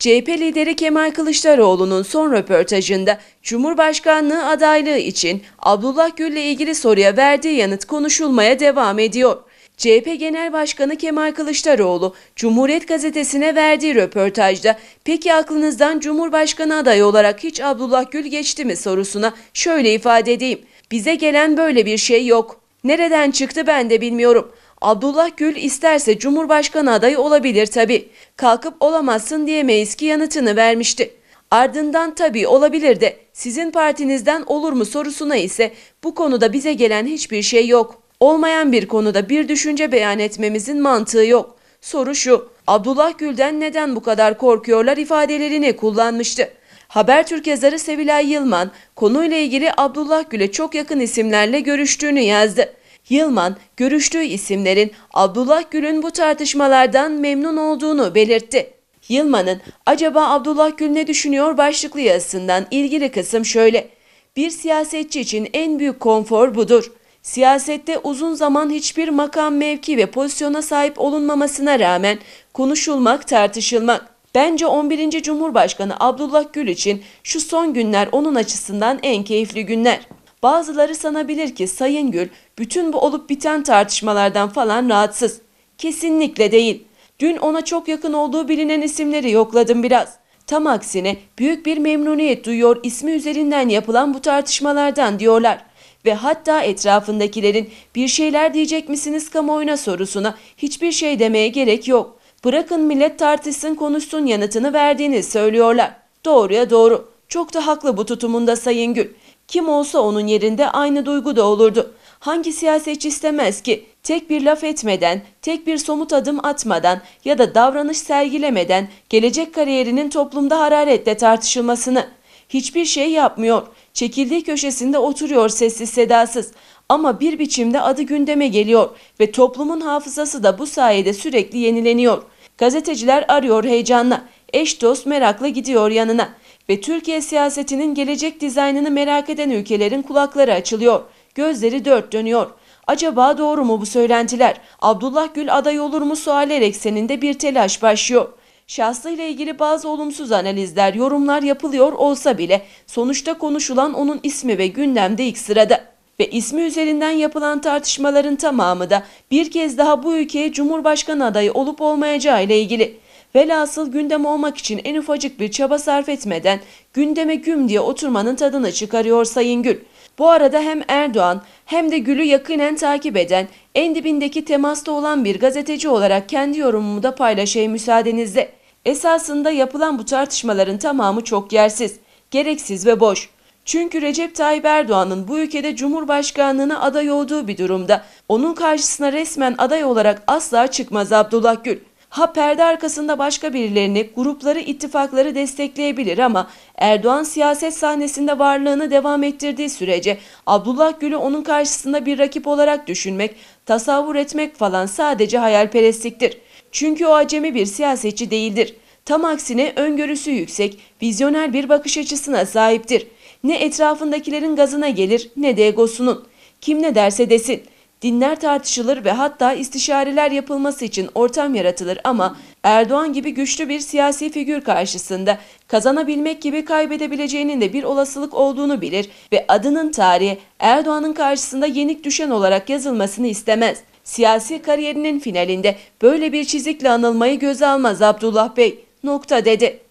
CHP lideri Kemal Kılıçdaroğlu'nun son röportajında Cumhurbaşkanlığı adaylığı için Abdullah Gül'le ilgili soruya verdiği yanıt konuşulmaya devam ediyor. CHP Genel Başkanı Kemal Kılıçdaroğlu, Cumhuriyet Gazetesi'ne verdiği röportajda peki aklınızdan Cumhurbaşkanı adayı olarak hiç Abdullah Gül geçti mi sorusuna şöyle ifade edeyim. Bize gelen böyle bir şey yok. Nereden çıktı ben de bilmiyorum. Abdullah Gül isterse Cumhurbaşkanı adayı olabilir tabi. Kalkıp olamazsın diyemeyiz ki yanıtını vermişti. Ardından tabi olabilir de sizin partinizden olur mu sorusuna ise bu konuda bize gelen hiçbir şey yok. Olmayan bir konuda bir düşünce beyan etmemizin mantığı yok. Soru şu, Abdullah Gül'den neden bu kadar korkuyorlar ifadelerini kullanmıştı. Habertürk yazarı Sevilay Yılman konuyla ilgili Abdullah Gül'e çok yakın isimlerle görüştüğünü yazdı. Yılman görüştüğü isimlerin Abdullah Gül'ün bu tartışmalardan memnun olduğunu belirtti. Yılman'ın acaba Abdullah Gül ne düşünüyor başlıklı yazısından ilgili kısım şöyle. Bir siyasetçi için en büyük konfor budur. Siyasette uzun zaman hiçbir makam, mevki ve pozisyona sahip olunmamasına rağmen konuşulmak, tartışılmak. Bence 11. Cumhurbaşkanı Abdullah Gül için şu son günler onun açısından en keyifli günler. Bazıları sanabilir ki Sayın Gül bütün bu olup biten tartışmalardan falan rahatsız. Kesinlikle değil. Dün ona çok yakın olduğu bilinen isimleri yokladım biraz. Tam aksine büyük bir memnuniyet duyuyor ismi üzerinden yapılan bu tartışmalardan diyorlar. Ve hatta etrafındakilerin bir şeyler diyecek misiniz kamuoyuna sorusuna hiçbir şey demeye gerek yok. Bırakın millet tartışsın konuşsun yanıtını verdiğini söylüyorlar. Doğruya doğru. Çok da haklı bu tutumunda Sayın Gül. Kim olsa onun yerinde aynı duygu da olurdu. Hangi siyasetçi istemez ki tek bir laf etmeden, tek bir somut adım atmadan ya da davranış sergilemeden gelecek kariyerinin toplumda hararetle tartışılmasını? Hiçbir şey yapmıyor. Çekildiği köşesinde oturuyor sessiz sedasız ama bir biçimde adı gündeme geliyor ve toplumun hafızası da bu sayede sürekli yenileniyor. Gazeteciler arıyor heyecanla, eş dost merakla gidiyor yanına ve Türkiye siyasetinin gelecek dizaynını merak eden ülkelerin kulakları açılıyor. Gözleri dört dönüyor. Acaba doğru mu bu söylentiler? Abdullah Gül aday olur mu sualler ekseninde bir telaş başlıyor. Şahsıyla ilgili bazı olumsuz analizler, yorumlar yapılıyor olsa bile sonuçta konuşulan onun ismi ve gündemde ilk sırada. Ve ismi üzerinden yapılan tartışmaların tamamı da bir kez daha bu ülkeye Cumhurbaşkanı adayı olup olmayacağı ile ilgili. Velhasıl gündem olmak için en ufacık bir çaba sarf etmeden gündeme güm diye oturmanın tadını çıkarıyor Sayın Gül. Bu arada hem Erdoğan hem de Gül'ü yakinen takip eden, en dibindeki temasta olan bir gazeteci olarak kendi yorumumu da paylaşayım müsaadenizle. Esasında yapılan bu tartışmaların tamamı çok yersiz, gereksiz ve boş. Çünkü Recep Tayyip Erdoğan'ın bu ülkede Cumhurbaşkanlığına aday olduğu bir durumda onun karşısına resmen aday olarak asla çıkmaz Abdullah Gül. Ha perde arkasında başka birilerini, grupları, ittifakları destekleyebilir ama Erdoğan siyaset sahnesinde varlığını devam ettirdiği sürece Abdullah Gül'ü onun karşısında bir rakip olarak düşünmek, tasavvur etmek falan sadece hayalperestliktir. Çünkü o acemi bir siyasetçi değildir. Tam aksine öngörüsü yüksek, vizyoner bir bakış açısına sahiptir. Ne etrafındakilerin gazına gelir ne de egosunun. Kim ne derse desin dinler tartışılır ve hatta istişareler yapılması için ortam yaratılır ama Erdoğan gibi güçlü bir siyasi figür karşısında kazanabilmek gibi kaybedebileceğinin de bir olasılık olduğunu bilir ve adının tarihi Erdoğan'ın karşısında yenik düşen olarak yazılmasını istemez. Siyasi kariyerinin finalinde böyle bir çizikle anılmayı göze almaz Abdullah Bey. Nokta dedi.